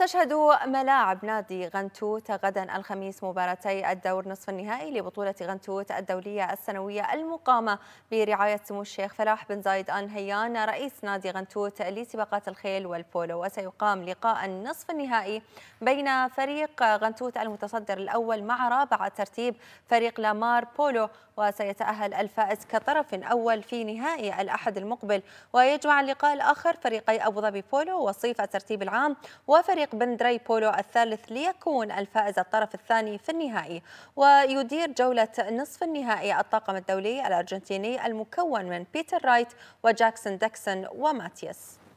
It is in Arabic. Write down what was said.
تشهد ملاعب نادي غنتوت غدا الخميس مباراتي الدور نصف النهائي لبطولة غنتوت الدولية السنوية المقامة برعاية سمو الشيخ فلاح بن زايد آل نهيان رئيس نادي غنتوت لسباقات الخيل والبولو وسيقام لقاء النصف النهائي بين فريق غنتوت المتصدر الأول مع رابع ترتيب فريق لامار بولو وسيتأهل الفائز كطرف أول في نهائي الأحد المقبل ويجمع اللقاء الآخر فريقي أبو ظبي بولو وصيف الترتيب العام وفريق فريق بندري بولو الثالث ليكون الفائز الطرف الثاني في النهائي ويدير جولة نصف النهائي الطاقم الدولي الأرجنتيني المكون من بيتر رايت وجاكسون ديكسون وماتياس